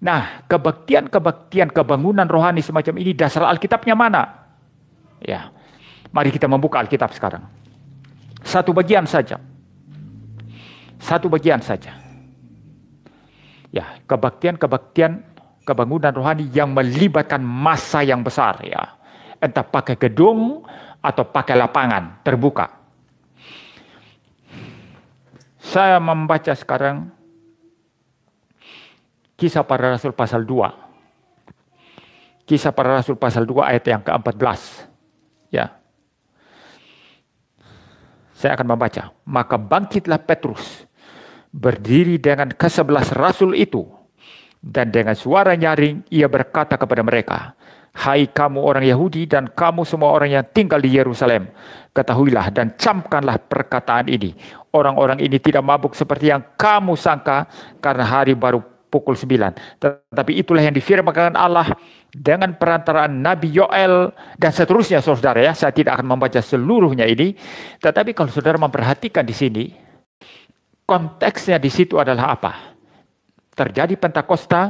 Nah, kebaktian-kebaktian kebangunan rohani semacam ini dasar Alkitabnya mana? Ya. Mari kita membuka Alkitab sekarang. Satu bagian saja. Satu bagian saja. Ya, kebaktian-kebaktian kebangunan rohani yang melibatkan masa yang besar ya. Entah pakai gedung atau pakai lapangan terbuka. Saya membaca sekarang Kisah para Rasul pasal 2. Kisah para Rasul pasal 2 ayat yang ke-14. Ya. Saya akan membaca. Maka bangkitlah Petrus berdiri dengan kesebelas rasul itu dan dengan suara nyaring ia berkata kepada mereka, Hai kamu orang Yahudi dan kamu semua orang yang tinggal di Yerusalem, ketahuilah dan camkanlah perkataan ini. Orang-orang ini tidak mabuk seperti yang kamu sangka karena hari baru pukul 9. Tetapi itulah yang difirmakan Allah dengan perantaraan Nabi Yoel dan seterusnya saudara ya. Saya tidak akan membaca seluruhnya ini. Tetapi kalau saudara memperhatikan di sini, konteksnya di situ adalah apa? Terjadi Pentakosta,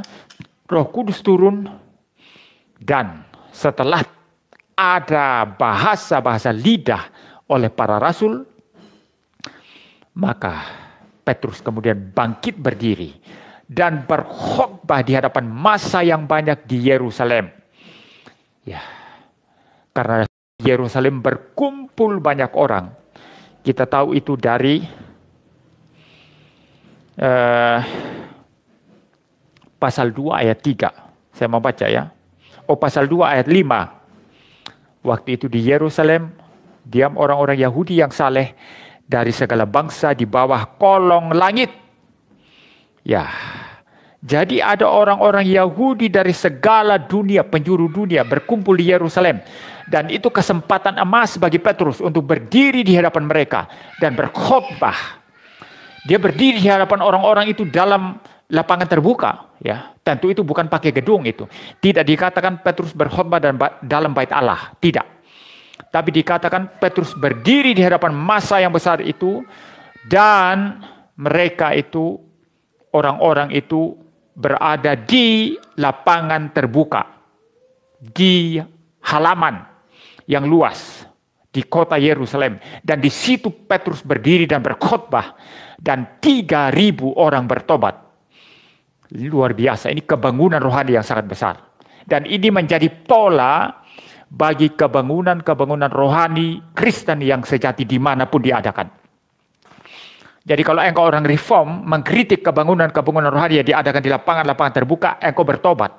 roh kudus turun, dan setelah ada bahasa-bahasa lidah oleh para rasul, maka Petrus kemudian bangkit berdiri dan berkhotbah di hadapan masa yang banyak di Yerusalem. Ya, karena Yerusalem berkumpul banyak orang. Kita tahu itu dari uh, pasal 2 ayat 3. Saya mau baca ya. Oh pasal 2 ayat 5. Waktu itu di Yerusalem diam orang-orang Yahudi yang saleh dari segala bangsa di bawah kolong langit Ya, jadi ada orang-orang Yahudi dari segala dunia, penjuru dunia berkumpul di Yerusalem. Dan itu kesempatan emas bagi Petrus untuk berdiri di hadapan mereka dan berkhotbah. Dia berdiri di hadapan orang-orang itu dalam lapangan terbuka, ya. Tentu itu bukan pakai gedung itu. Tidak dikatakan Petrus berkhotbah dalam bait Allah, tidak. Tapi dikatakan Petrus berdiri di hadapan masa yang besar itu dan mereka itu orang-orang itu berada di lapangan terbuka, di halaman yang luas di kota Yerusalem dan di situ Petrus berdiri dan berkhotbah dan 3000 orang bertobat. Luar biasa, ini kebangunan rohani yang sangat besar. Dan ini menjadi pola bagi kebangunan-kebangunan rohani Kristen yang sejati dimanapun diadakan. Jadi kalau engkau orang reform mengkritik kebangunan-kebangunan rohani yang diadakan di lapangan-lapangan terbuka, engkau bertobat.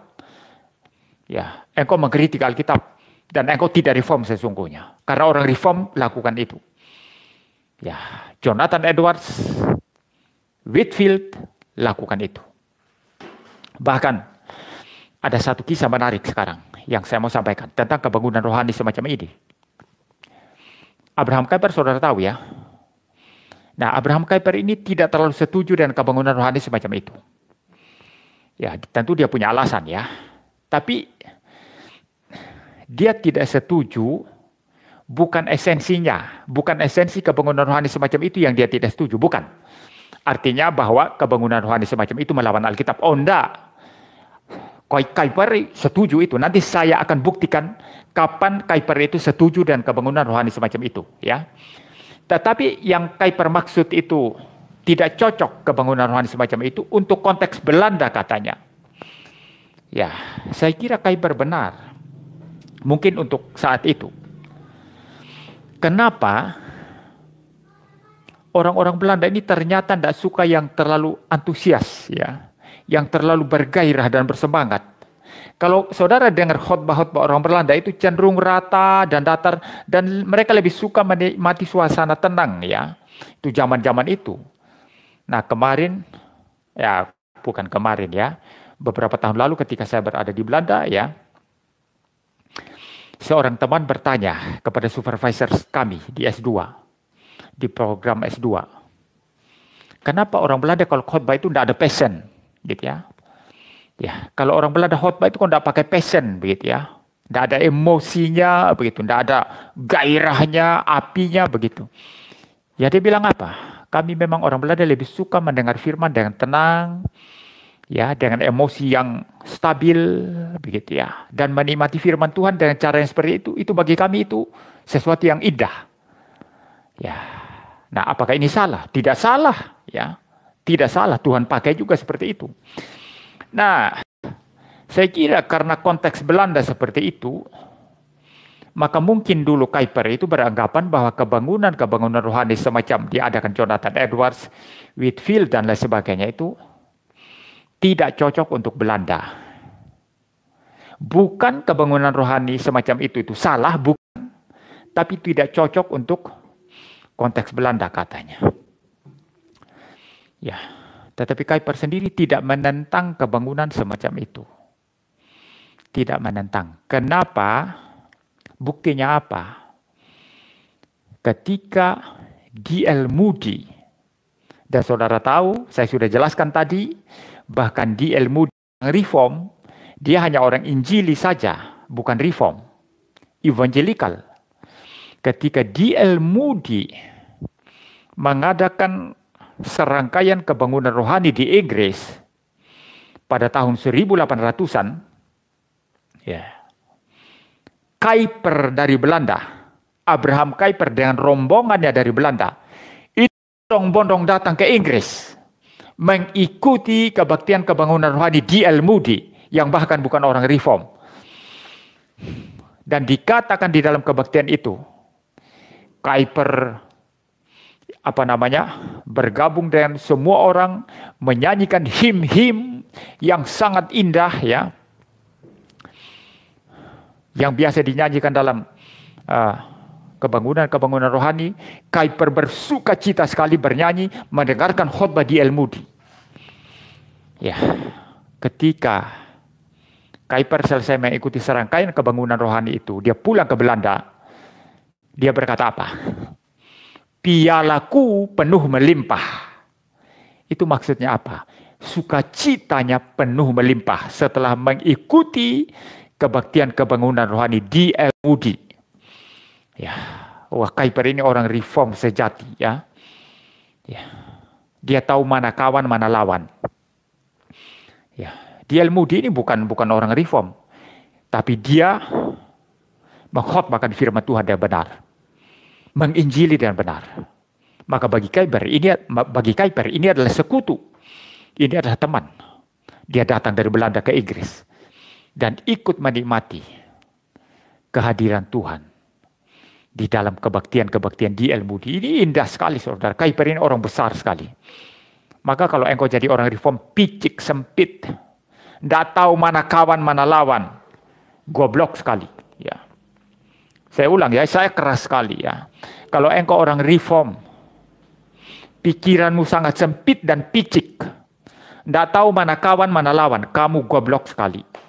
Ya, engkau mengkritik Alkitab dan engkau tidak reform sesungguhnya. Karena orang reform lakukan itu. Ya, Jonathan Edwards, Whitfield lakukan itu. Bahkan ada satu kisah menarik sekarang yang saya mau sampaikan tentang kebangunan rohani semacam ini. Abraham Kuyper saudara tahu ya, Nah, Abraham Kuyper ini tidak terlalu setuju dengan kebangunan rohani semacam itu. Ya, tentu dia punya alasan ya. Tapi dia tidak setuju bukan esensinya, bukan esensi kebangunan rohani semacam itu yang dia tidak setuju, bukan. Artinya bahwa kebangunan rohani semacam itu melawan Alkitab. Oh enggak, Kuyper setuju itu. Nanti saya akan buktikan kapan Kuyper itu setuju dan kebangunan rohani semacam itu, ya. Tetapi yang Kuiper maksud itu tidak cocok kebangunan rohani semacam itu untuk konteks Belanda katanya. Ya, saya kira Kuiper benar. Mungkin untuk saat itu. Kenapa orang-orang Belanda ini ternyata tidak suka yang terlalu antusias ya, yang terlalu bergairah dan bersemangat. Kalau saudara dengar khotbah-khotbah orang Belanda itu cenderung rata dan datar dan mereka lebih suka menikmati suasana tenang ya. Itu zaman-zaman itu. Nah kemarin, ya bukan kemarin ya, beberapa tahun lalu ketika saya berada di Belanda ya, seorang teman bertanya kepada supervisor kami di S2, di program S2. Kenapa orang Belanda kalau khotbah itu tidak ada passion? Gitu ya. Ya, kalau orang Belanda khutbah itu kan tidak pakai passion begitu ya. Tidak ada emosinya begitu, tidak ada gairahnya, apinya begitu. Ya dia bilang apa? Kami memang orang Belanda lebih suka mendengar firman dengan tenang, ya dengan emosi yang stabil begitu ya dan menikmati firman Tuhan dengan cara yang seperti itu itu bagi kami itu sesuatu yang indah ya nah apakah ini salah tidak salah ya tidak salah Tuhan pakai juga seperti itu Nah, saya kira karena konteks Belanda seperti itu, maka mungkin dulu Kuiper itu beranggapan bahwa kebangunan-kebangunan rohani semacam diadakan Jonathan Edwards, Whitfield, dan lain sebagainya itu tidak cocok untuk Belanda. Bukan kebangunan rohani semacam itu itu salah, bukan, tapi tidak cocok untuk konteks Belanda katanya. Ya. Tetapi Kuiper sendiri tidak menentang kebangunan semacam itu. Tidak menentang. Kenapa? Buktinya apa? Ketika D.L. Moody, dan saudara tahu, saya sudah jelaskan tadi, bahkan D.L. Moody reform, dia hanya orang Injili saja, bukan reform. evangelical. Ketika D.L. Moody mengadakan serangkaian kebangunan rohani di Inggris pada tahun 1800-an, ya, Kuiper dari Belanda, Abraham Kuiper dengan rombongannya dari Belanda, itu bondong-bondong datang ke Inggris, mengikuti kebaktian kebangunan rohani di El Moody, yang bahkan bukan orang reform. Dan dikatakan di dalam kebaktian itu, Kuiper apa namanya bergabung dengan semua orang menyanyikan him-him yang sangat indah ya yang biasa dinyanyikan dalam ah, kebangunan-kebangunan uh, rohani, Kaiper bersuka cita sekali bernyanyi mendengarkan khotbah di Elmudi. Ya, ketika Kaiper selesai mengikuti serangkaian kebangunan rohani itu, dia pulang ke Belanda. Dia berkata apa? pialaku penuh melimpah. Itu maksudnya apa? Sukacitanya penuh melimpah setelah mengikuti kebaktian kebangunan rohani di El Mudi. Ya, wah Kaiper ini orang reform sejati ya. Ya. Dia tahu mana kawan, mana lawan. Ya, di El ini bukan bukan orang reform, tapi dia mengkhotbahkan firman Tuhan yang benar menginjili dengan benar. Maka bagi Kaiber ini bagi Kaiber ini adalah sekutu. Ini adalah teman. Dia datang dari Belanda ke Inggris dan ikut menikmati kehadiran Tuhan di dalam kebaktian-kebaktian di ilmu ini indah sekali saudara Kaiper ini orang besar sekali maka kalau engkau jadi orang reform picik sempit tidak tahu mana kawan mana lawan goblok sekali ya saya ulang ya, saya keras sekali ya. Kalau engkau orang reform, pikiranmu sangat sempit dan picik. Tidak tahu mana kawan, mana lawan. Kamu goblok sekali.